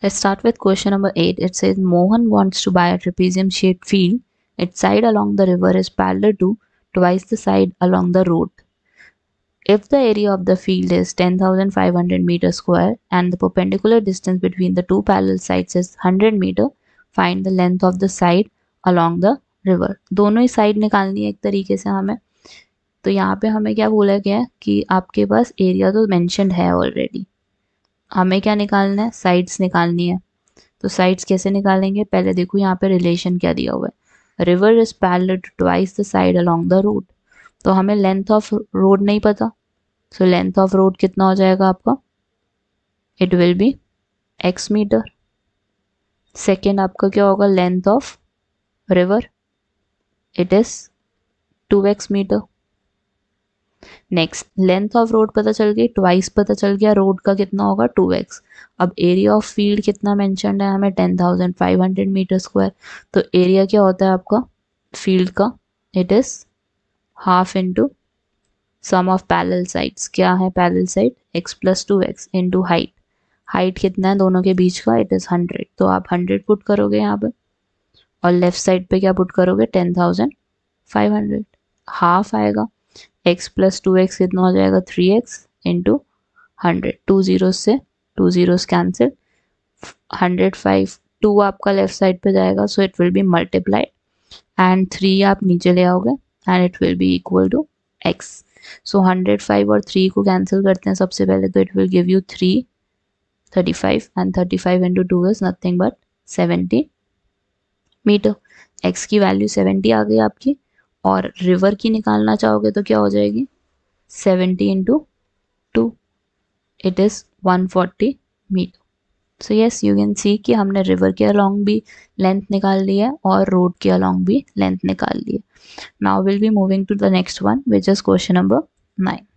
Let's start with question number 8. It says Mohan wants to buy a trapezium shaped field. Its side along the river is parallel to twice the side along the road. If the area of the field is 10,500 meter square and the perpendicular distance between the two parallel sides is 100 meter, find the length of the side along the river. दोनों ही side निकालनी है एक तरीके से हमें तो यहाँ पे हमें क्या बोला गया है कि आपके पास एरिया तो मैंशनड है ऑलरेडी हमें क्या निकालना है साइड्स निकालनी है तो साइड्स कैसे निकालेंगे पहले देखो यहाँ पे रिलेशन क्या दिया हुआ है river is parallel twice the side along the road तो हमें लेंथ ऑफ रोड नहीं पता सो लेंथ ऑफ रोड कितना हो जाएगा आपका it will be X metre second आपका क्या होगा length of river it is two X metre next length of road पता चल गई ट्वाइस पता चल गया रोड का कितना होगा टू एक्स अब एरिया ऑफ फील्ड कितना मैंशन है हमें ten thousand five hundred metre square तो एरिया क्या होता है आपका फील्ड का it is half into sum of parallel sides क्या है parallel side X plus two X into height height कितना है दोनों के बीच का इट इज़ हंड्रेड तो आप हंड्रेड पुट करोगे यहाँ पे और लेफ्ट साइड पे क्या पुट करोगे ten thousand five hundred half आएगा एक्स प्लस टू एक्स कितना हो जाएगा three X into hundred two zero से two zero cancel hundred five two आपका लेफ्ट साइड पे जाएगा so it will be multiplied and three आप नीचे ले आओगे and it will be equal to X so hundred five और three को कैंसिल करते हैं सबसे पहले तो it will give you three thirty five and thirty five into two is nothing but seventy metre X की वैल्यू सेवेंटी आ गई आपकी और रिवर की निकालना चाहोगे तो क्या हो जाएगी seventy into two it is one forty metre so yes you can see कि हमने रिवर के अलॉन्ग भी लेंथ निकाल ली है और रोड के अलॉन्ग भी लेंथ निकाल ली है now will be moving to the next one which is question number nine